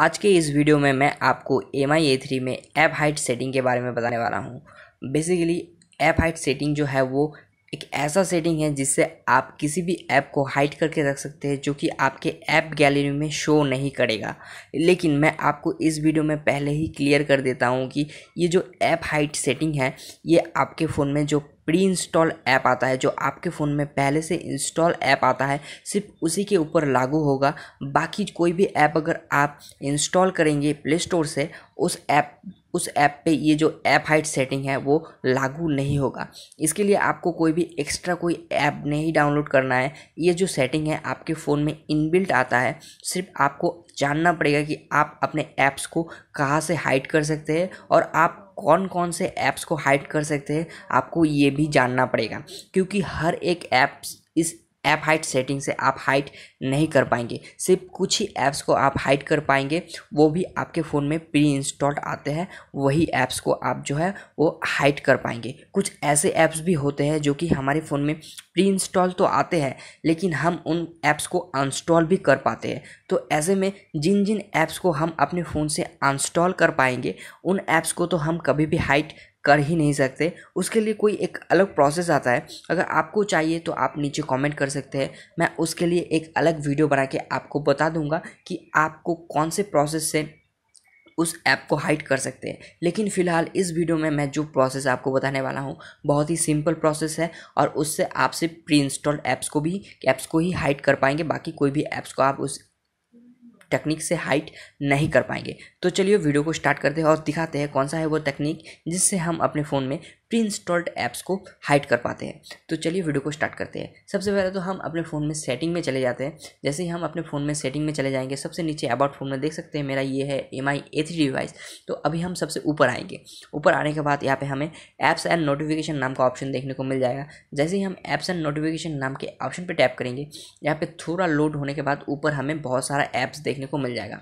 आज के इस वीडियो में मैं आपको एम आई ए थ्री में ऐप हाइट सेटिंग के बारे में बताने वाला हूँ बेसिकली ऐप हाइट सेटिंग जो है वो एक ऐसा सेटिंग है जिससे आप किसी भी ऐप को हाइट करके रख सकते हैं जो कि आपके ऐप गैलरी में शो नहीं करेगा लेकिन मैं आपको इस वीडियो में पहले ही क्लियर कर देता हूँ कि ये जो ऐप हाइट सेटिंग है ये आपके फ़ोन में जो प्री इंस्टॉल ऐप आता है जो आपके फ़ोन में पहले से इंस्टॉल ऐप आता है सिर्फ उसी के ऊपर लागू होगा बाकी कोई भी ऐप अगर आप इंस्टॉल करेंगे प्ले स्टोर से उस ऐप उस ऐप पे ये जो ऐप हाइट सेटिंग है वो लागू नहीं होगा इसके लिए आपको कोई भी एक्स्ट्रा कोई ऐप नहीं डाउनलोड करना है ये जो सेटिंग है आपके फ़ोन में इनबिल्ट आता है सिर्फ आपको जानना पड़ेगा कि आप अपने ऐप्स को कहाँ से हाइड कर सकते हैं और आप कौन कौन से ऐप्स को हाइड कर सकते हैं आपको ये भी जानना पड़ेगा क्योंकि हर एक ऐप्स इस ऐप हाइट सेटिंग से आप हाइट नहीं कर पाएंगे सिर्फ कुछ ही ऐप्स को आप हाइट कर पाएंगे वो भी आपके फ़ोन में प्री इंस्टॉल्ड आते हैं वही ऐप्स को आप जो है वो हाइट कर पाएंगे कुछ ऐसे ऐप्स भी होते हैं जो कि हमारे फ़ोन में प्री इंस्टॉल तो आते हैं लेकिन हम उन ऐप्स को अनस्टॉल भी कर पाते हैं तो ऐसे में जिन जिन ऐप्स को हम अपने फ़ोन से अनस्टॉल कर पाएंगे उन ऐप्स को तो हम कभी भी हाइट कर ही नहीं सकते उसके लिए कोई एक अलग प्रोसेस आता है अगर आपको चाहिए तो आप नीचे कमेंट कर सकते हैं मैं उसके लिए एक अलग वीडियो बना के आपको बता दूंगा कि आपको कौन से प्रोसेस से उस ऐप को हाइड कर सकते हैं लेकिन फ़िलहाल इस वीडियो में मैं जो प्रोसेस आपको बताने वाला हूँ बहुत ही सिंपल प्रोसेस है और उससे आप सिर्फ प्री इंस्टॉल्ड ऐप्स को भी ऐप्स को ही हाइड कर पाएंगे बाकी कोई भी ऐप्स को आप उस टेक्निक से हाइट नहीं कर पाएंगे तो चलिए वीडियो को स्टार्ट करते हैं और दिखाते हैं कौन सा है वो टेक्निक जिससे हम अपने फ़ोन में प्री इंस्टॉल्ड ऐप्स को हाइड कर पाते हैं तो चलिए वीडियो को स्टार्ट करते हैं सबसे पहले तो हम अपने फ़ोन में सेटिंग में चले जाते हैं जैसे ही हम अपने फ़ोन में सेटिंग में चले जाएंगे सबसे नीचे अबाउट फ़ोन में देख सकते हैं मेरा ये है M I A three device तो अभी हम सबसे ऊपर आएंगे ऊपर आने के बाद यहाँ पर हमें ऐप्स एंड नोटिफिकेशन नाम का ऑप्शन देखने को मिल जाएगा जैसे ही हम ऐप्स एंड नोटिफिकेशन नाम के ऑप्शन पर टैप करेंगे यहाँ पर थोड़ा लोड होने के बाद ऊपर हमें बहुत सारा ऐप्स देखने को मिल जाएगा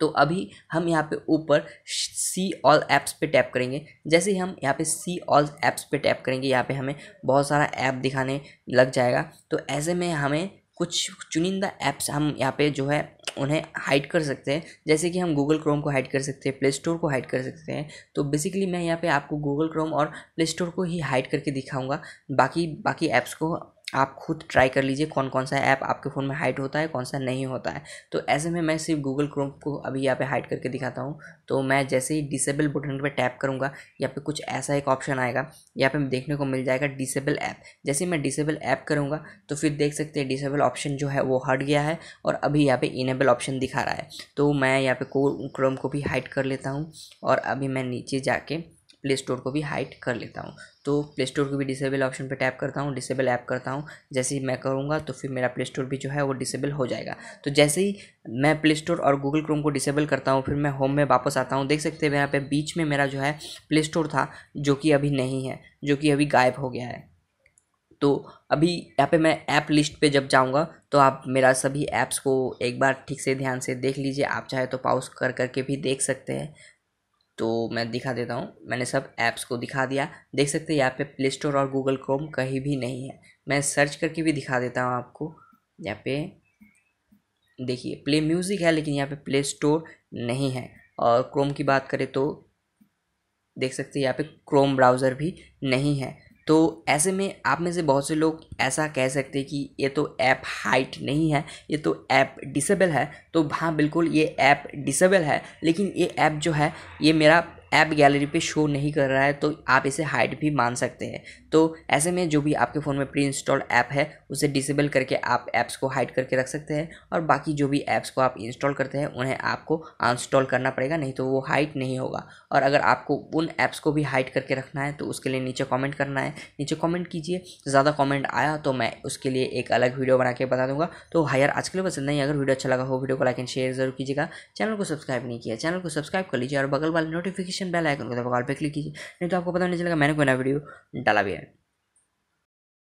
तो अभी हम यहाँ पे ऊपर सी ऑल ऐप्स पे टैप करेंगे जैसे ही हम यहाँ पे सी ऑल ऐप्स पे टैप करेंगे यहाँ पे हमें बहुत सारा ऐप दिखाने लग जाएगा तो ऐसे में हमें कुछ चुनिंदा ऐप्स हम यहाँ पे जो है उन्हें हाइड कर सकते हैं जैसे कि हम गूगल क्रोम को हाइड कर सकते हैं प्ले स्टोर को हाइड कर सकते हैं तो बेसिकली मैं यहाँ पे आपको गूगल क्रोम और प्ले स्टोर को ही हाइड करके दिखाऊंगा बाकी बाकी ऐप्स को आप खुद ट्राई कर लीजिए कौन कौन सा ऐप आपके फ़ोन में हाइड होता है कौन सा नहीं होता है तो ऐसे में मैं सिर्फ गूगल क्रोम को अभी यहाँ पे हाइड करके दिखाता हूँ तो मैं जैसे ही डिसेबल बटन पर टैप करूँगा यहाँ पे कुछ ऐसा एक ऑप्शन आएगा यहाँ पे देखने को मिल जाएगा डिसेबल ऐप जैसे मैं डिसेबल ऐप करूँगा तो फिर देख सकते हैं डिसेबल ऑप्शन जो है वो हट गया है और अभी यहाँ पे इनेबल ऑप्शन दिखा रहा है तो मैं यहाँ पे क्रोम को भी हाइड कर लेता हूँ और अभी मैं नीचे जाके प्ले स्टोर को भी हाइट कर लेता हूँ तो प्ले स्टोर को भी डिसेबल ऑप्शन पर टैप करता हूँ डिसेबल ऐप करता हूँ जैसे ही मैं करूँगा तो फिर मेरा प्ले स्टोर भी जो है वो डिसेबल हो जाएगा तो जैसे ही मैं प्ले स्टोर और गूगल क्रोम को डिसेबल करता हूँ फिर मैं होम में वापस आता हूँ देख सकते हैं यहाँ पे बीच में मेरा जो है प्ले स्टोर था जो कि अभी नहीं है जो कि अभी गायब हो गया है तो अभी यहाँ पे मैं ऐप लिस्ट पे जब जाऊँगा तो आप मेरा सभी ऐप्स को एक बार ठीक से ध्यान से देख लीजिए आप चाहे तो पाउस कर करके भी देख सकते हैं तो मैं दिखा देता हूँ मैंने सब ऐप्स को दिखा दिया देख सकते हैं यहाँ पे प्ले स्टोर और गूगल क्रोम कहीं भी नहीं है मैं सर्च करके भी दिखा देता हूँ आपको यहाँ पे देखिए प्ले म्यूज़िक है लेकिन यहाँ पे प्ले स्टोर नहीं है और क्रोम की बात करें तो देख सकते हैं यहाँ पे क्रोम ब्राउज़र भी नहीं है तो ऐसे में आप में से बहुत से लोग ऐसा कह सकते हैं कि ये तो ऐप हाइट नहीं है ये तो ऐप डिसेबल है तो हाँ बिल्कुल ये ऐप डिसेबल है लेकिन ये ऐप जो है ये मेरा ऐप गैलरी पे शो नहीं कर रहा है तो आप इसे हाइड भी मान सकते हैं तो ऐसे में जो भी आपके फ़ोन में प्री इंस्टॉल्ड ऐप है उसे डिसेबल करके आप ऐप्स को हाइड करके रख सकते हैं और बाकी जो भी ऐप्स को आप इंस्टॉल करते हैं उन्हें आपको अनस्टॉल करना पड़ेगा नहीं तो वो हाइड नहीं होगा और अगर आपको उन ऐप्स को भी हाइड करके रखना है तो उसके लिए नीचे कॉमेंट करना है नीचे कॉमेंट कीजिए ज़्यादा कॉमेंट आया तो मैं उसके लिए एक अलग वीडियो बना के बता दूंगा तो हायर आज के लिए पसंद नहीं अगर वीडियो अच्छा लगा हो वीडियो को लाइक एंड शेयर जरूर कीजिएगा चैनल को सब्सक्राइब नहीं किया चैनल को सब्सक्राइब कर लीजिए और बगल वाले नोटिफिकेशन नोटिफिकेशन बेल आइकन को दबाकर पे क्लिक कीजिए नहीं तो आपको पता नहीं चलेगा मैंने कोई नया वीडियो डाला भी है